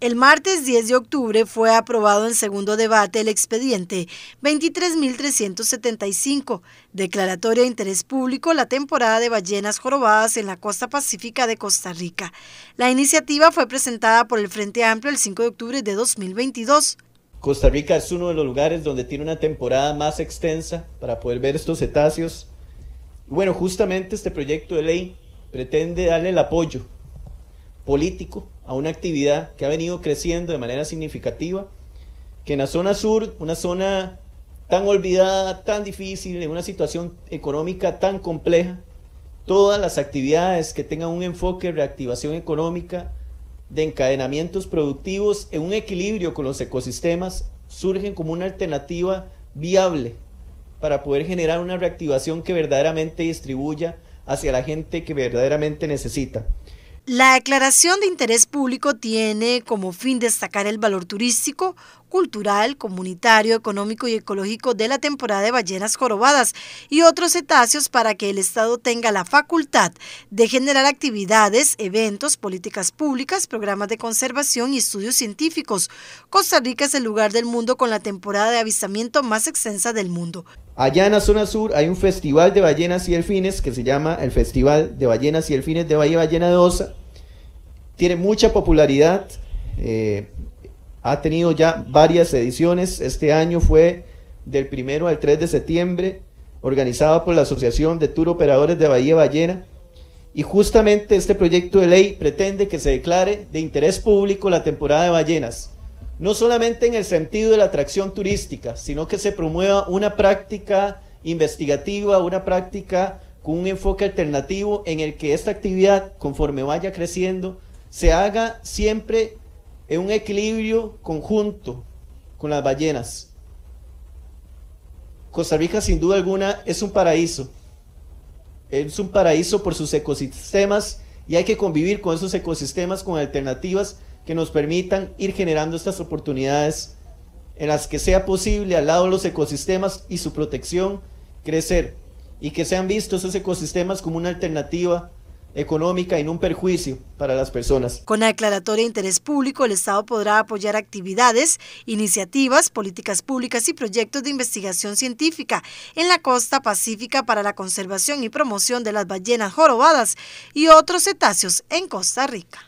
El martes 10 de octubre fue aprobado en segundo debate el expediente 23.375, declaratoria de interés público la temporada de ballenas jorobadas en la costa pacífica de Costa Rica. La iniciativa fue presentada por el Frente Amplio el 5 de octubre de 2022. Costa Rica es uno de los lugares donde tiene una temporada más extensa para poder ver estos cetáceos. Bueno, justamente este proyecto de ley pretende darle el apoyo político a una actividad que ha venido creciendo de manera significativa, que en la zona sur, una zona tan olvidada, tan difícil, en una situación económica tan compleja, todas las actividades que tengan un enfoque de reactivación económica, de encadenamientos productivos, en un equilibrio con los ecosistemas, surgen como una alternativa viable para poder generar una reactivación que verdaderamente distribuya hacia la gente que verdaderamente necesita. La declaración de interés público tiene como fin destacar el valor turístico, cultural, comunitario, económico y ecológico de la temporada de ballenas jorobadas y otros cetáceos para que el Estado tenga la facultad de generar actividades, eventos, políticas públicas, programas de conservación y estudios científicos. Costa Rica es el lugar del mundo con la temporada de avistamiento más extensa del mundo. Allá en la zona sur hay un festival de ballenas y delfines que se llama el Festival de Ballenas y Delfines de Valle Ballena de Osa tiene mucha popularidad, eh, ha tenido ya varias ediciones, este año fue del primero al 3 de septiembre, organizada por la Asociación de Tour Operadores de Bahía Ballena. Y justamente este proyecto de ley pretende que se declare de interés público la temporada de ballenas, no solamente en el sentido de la atracción turística, sino que se promueva una práctica investigativa, una práctica con un enfoque alternativo en el que esta actividad, conforme vaya creciendo, se haga siempre en un equilibrio conjunto con las ballenas. Costa Rica sin duda alguna es un paraíso. Es un paraíso por sus ecosistemas y hay que convivir con esos ecosistemas con alternativas que nos permitan ir generando estas oportunidades en las que sea posible al lado de los ecosistemas y su protección crecer y que sean vistos esos ecosistemas como una alternativa económica y no un perjuicio para las personas. Con la declaratoria de interés público, el Estado podrá apoyar actividades, iniciativas, políticas públicas y proyectos de investigación científica en la costa pacífica para la conservación y promoción de las ballenas jorobadas y otros cetáceos en Costa Rica.